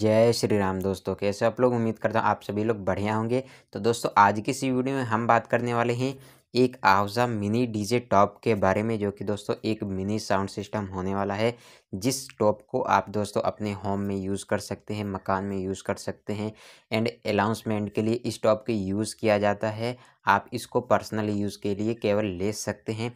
जय श्री राम दोस्तों कैसे आप लोग उम्मीद करता हूँ आप सभी लोग बढ़िया होंगे तो दोस्तों आज की इस वीडियो में हम बात करने वाले हैं एक आवजा मिनी डीजे टॉप के बारे में जो कि दोस्तों एक मिनी साउंड सिस्टम होने वाला है जिस टॉप को आप दोस्तों अपने होम में यूज़ कर सकते हैं मकान में यूज़ कर सकते हैं एंड अनाउंसमेंट के लिए इस टॉप के यूज़ किया जाता है आप इसको पर्सनल यूज़ के लिए केवल ले सकते हैं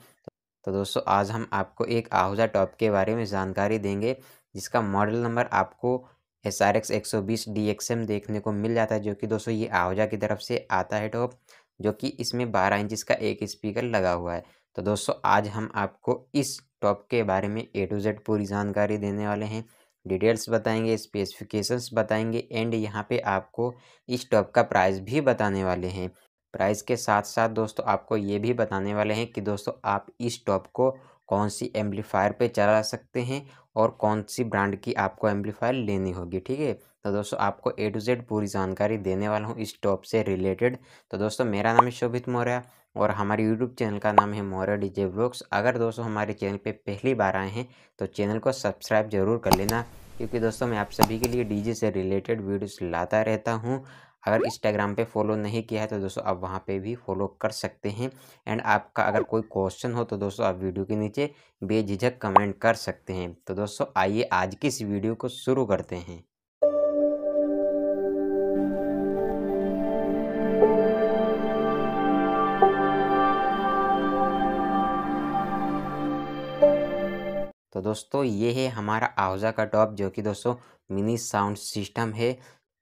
तो दोस्तों आज हम आपको एक आहूजा टॉप के बारे में जानकारी देंगे जिसका मॉडल नंबर आपको एस आर एक्स एक सौ बीस डी एक्स एम देखने को मिल जाता है जो कि दोस्तों ये आहूजा की तरफ से आता है टॉप जो कि इसमें बारह इंच का एक स्पीकर लगा हुआ है तो दोस्तों आज हम आपको इस टॉप के बारे में ए टू जेड पूरी जानकारी देने वाले हैं डिटेल्स बताएंगे स्पेसिफिकेशंस बताएंगे एंड यहाँ पे आपको इस टॉप का प्राइस भी बताने वाले हैं प्राइस के साथ साथ दोस्तों आपको ये भी बताने वाले हैं कि दोस्तों आप इस टॉप को कौन सी एम्पलीफायर पे चला सकते हैं और कौन सी ब्रांड की आपको एम्पलीफायर लेनी होगी ठीक है तो दोस्तों आपको ए टू जेड पूरी जानकारी देने वाला हूँ इस टॉप से रिलेटेड तो दोस्तों मेरा नाम है शोभित मौर्य और हमारे यूट्यूब चैनल का नाम है मौर्य जे ब्लॉग्स अगर दोस्तों हमारे चैनल पर पहली बार आए हैं तो चैनल को सब्सक्राइब जरूर कर लेना क्योंकि दोस्तों मैं आप सभी के लिए डीजे से रिलेटेड वीडियोस लाता रहता हूँ अगर इंस्टाग्राम पे फॉलो नहीं किया है तो दोस्तों आप वहाँ पे भी फॉलो कर सकते हैं एंड आपका अगर कोई क्वेश्चन हो तो दोस्तों आप वीडियो के नीचे बेझिझक कमेंट कर सकते हैं तो दोस्तों आइए आज की इस वीडियो को शुरू करते हैं तो दोस्तों ये है हमारा आहजा का टॉप जो कि दोस्तों मिनी साउंड सिस्टम है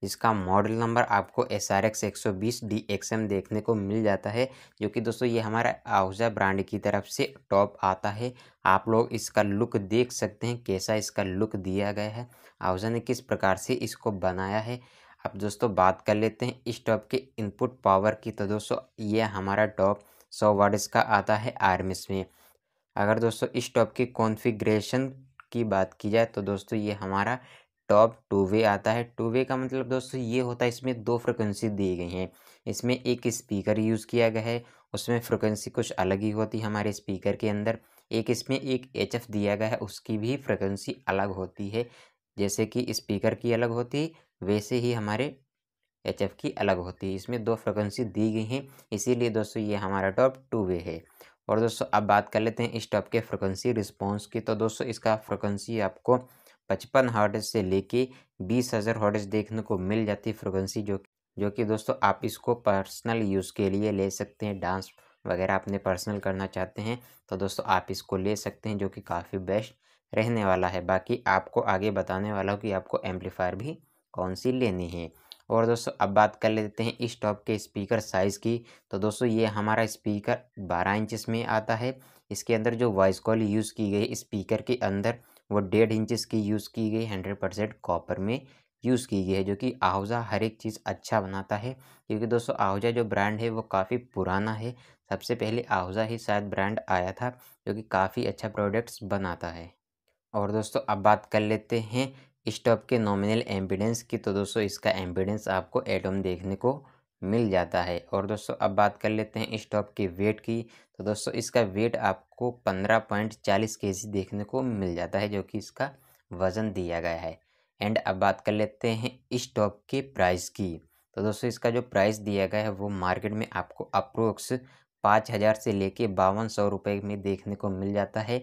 इसका मॉडल नंबर आपको एस आर एक्स एक सौ बीस डी एक्स एम देखने को मिल जाता है जो कि दोस्तों ये हमारा आहूजा ब्रांड की तरफ से टॉप आता है आप लोग इसका लुक देख सकते हैं कैसा इसका लुक दिया गया है आहूजा ने किस प्रकार से इसको बनाया है अब दोस्तों बात कर लेते हैं इस टॉप के इनपुट पावर की तो दोस्तों ये हमारा टॉप सौ वाट्स का आता है आर्मिस में अगर दोस्तों इस टॉप की कॉन्फिग्रेशन की बात की जाए तो दोस्तों ये हमारा टॉप तो टू वे आता है टू वे का मतलब दोस्तों ये होता है इसमें दो फ्रिक्वेंसी दी गई हैं इसमें एक स्पीकर यूज़ किया गया है उसमें फ्रिक्वेंसी कुछ अलग ही होती है हमारे स्पीकर के अंदर एक इसमें एक एच एफ दिया गया है उसकी भी फ्रिक्वेंसी अलग होती है जैसे कि स्पीकर की अलग होती वैसे ही हमारे एच एफ की अलग होती है इसमें दो फ्रिक्वेंसी दी गई हैं इसीलिए दोस्तों ये हमारा टॉप टू वे है और दोस्तों अब बात कर लेते हैं इस टॉप के फ्रिक्वेंसी रिस्पॉन्स की तो दोस्तों इसका फ्रिक्वेंसी आपको पचपन हर्ट्ज से लेके बीस हज़ार हर्ट्ज देखने को मिल जाती है फ्रिक्वेंसी जो जो कि दोस्तों आप इसको पर्सनल यूज़ के लिए ले सकते हैं डांस वगैरह अपने पर्सनल करना चाहते हैं तो दोस्तों आप इसको ले सकते हैं जो कि काफ़ी बेस्ट रहने वाला है बाकी आपको आगे बताने वाला हूँ कि आपको एम्पलीफायर भी कौन सी लेनी है और दोस्तों अब बात कर लेते हैं इस टॉप के स्पीकर साइज़ की तो दोस्तों ये हमारा स्पीकर बारह इंचज़ में आता है इसके अंदर जो वॉइस कॉल यूज़ की गई स्पीकर के अंदर वो डेढ़ इंचज़ की यूज़ की गई हंड्रेड परसेंट कॉपर में यूज़ की गई है जो कि आहूजा हर एक चीज़ अच्छा बनाता है क्योंकि दोस्तों आहूजा जो ब्रांड है वो काफ़ी पुराना है सबसे पहले आहूजा ही शायद ब्रांड आया था जो कि काफ़ी अच्छा प्रोडक्ट्स बनाता है और दोस्तों अब बात कर लेते हैं स्टॉप के नॉमिनल एम्बिडेंस की तो दोस्तों इसका एम्बिडेंस आपको एटम देखने को मिल जाता है और दोस्तों अब बात कर लेते हैं इस टॉप के वेट की तो दोस्तों इसका वेट आपको पंद्रह पॉइंट चालीस के जी देखने को मिल जाता है जो कि इसका वज़न दिया गया है एंड अब बात कर लेते हैं इस टॉप के प्राइस की तो दोस्तों इसका जो प्राइस दिया गया है वो मार्केट में आपको अप्रोक्स पाँच हज़ार से लेके बावन सौ रुपये में देखने को मिल जाता है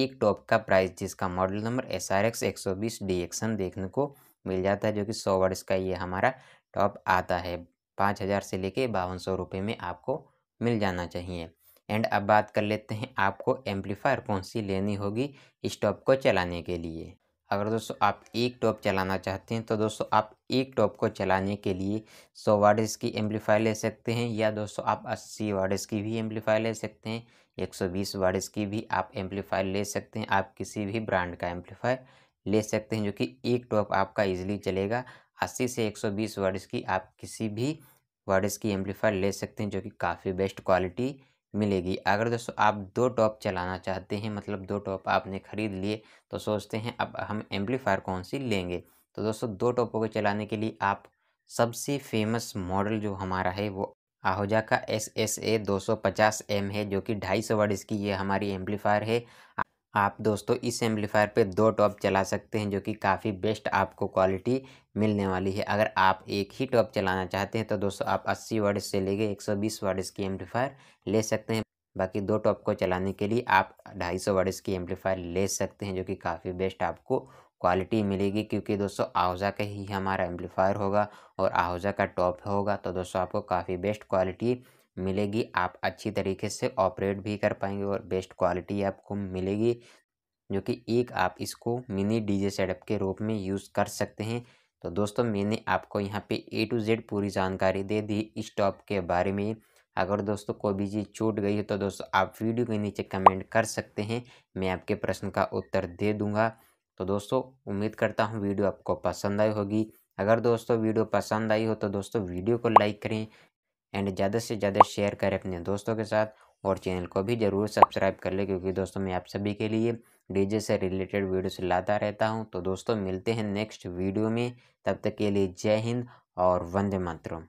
एक टॉप का प्राइस जिसका model number S R X एक सौ बीस डी एक्सन देखने को मिल जाता है जो कि सौ वर्ड्स का ये हमारा टॉप आता है पाँच हज़ार से लेके बावन सौ रुपये में आपको मिल जाना चाहिए एंड अब बात कर लेते हैं आपको एम्पलीफायर कौन सी लेनी होगी इस टॉप को चलाने के लिए अगर दोस्तों आप एक टॉप चलाना चाहते हैं तो दोस्तों आप एक टॉप को चलाने के लिए सौ वार्ड्स की एम्पलीफायर ले सकते हैं या दोस्तों आप अस्सी वाडिस की भी एम्पलीफायर ले सकते हैं बीस वार्ड्स की भी आप एम्पलीफायर ले सकते हैं आप किसी भी ब्रांड का एम्पलीफायर ले सकते हैं जो कि एक टॉप आपका इजीली चलेगा अस्सी से एक सौ बीस की आप किसी भी वर्ड्स की एम्पलीफायर ले सकते हैं जो कि काफ़ी बेस्ट क्वालिटी मिलेगी अगर दोस्तों आप दो टॉप चलाना चाहते हैं मतलब दो टॉप आपने ख़रीद लिए तो सोचते हैं अब हम एम्पलीफायर कौन सी लेंगे तो दोस्तों दो टॉपों को चलाने के लिए आप सबसे फेमस मॉडल जो हमारा है वो आहोजा का एस एस ए दो सौ पचास एम है जो कि ढाई सौ वर्ड इसकी ये हमारी एम्पलीफायर है आप दोस्तों इस एम्पलीफायर पे दो टॉप चला सकते हैं जो कि काफ़ी बेस्ट आपको क्वालिटी मिलने वाली है अगर आप एक ही टॉप चलाना चाहते हैं तो दोस्तों आप 80 वर्ड्स से लेके 120 वर्ड्स की एम्पलीफायर ले सकते हैं बाकी दो टॉप को चलाने के लिए आप 250 वर्ड्स की एम्पलीफायर ले सकते हैं जो कि काफ़ी बेस्ट आपको क्वालिटी मिलेगी क्योंकि दोस्तों आहजा का ही हमारा एम्पलीफायर होगा और आहजा का टॉप होगा तो दोस्तों आपको काफ़ी बेस्ट क्वालिटी मिलेगी आप अच्छी तरीके से ऑपरेट भी कर पाएंगे और बेस्ट क्वालिटी आपको मिलेगी जो कि एक आप इसको मिनी डीजे सेटअप के रूप में यूज़ कर सकते हैं तो दोस्तों मैंने आपको यहाँ पे ए टू जेड पूरी जानकारी दे दी इस टॉप के बारे में अगर दोस्तों कोई भी चीज़ छूट गई है तो दोस्तों आप वीडियो के नीचे कमेंट कर सकते हैं मैं आपके प्रश्न का उत्तर दे दूँगा तो दोस्तों उम्मीद करता हूँ वीडियो आपको पसंद आई होगी अगर दोस्तों वीडियो पसंद आई हो तो दोस्तों वीडियो को लाइक करें एंड ज़्यादा से ज़्यादा शेयर करें अपने दोस्तों के साथ और चैनल को भी ज़रूर सब्सक्राइब कर लें क्योंकि दोस्तों मैं आप सभी के लिए डीजे से रिलेटेड वीडियोस लाता रहता हूं तो दोस्तों मिलते हैं नेक्स्ट वीडियो में तब तक के लिए जय हिंद और वंदे मातरम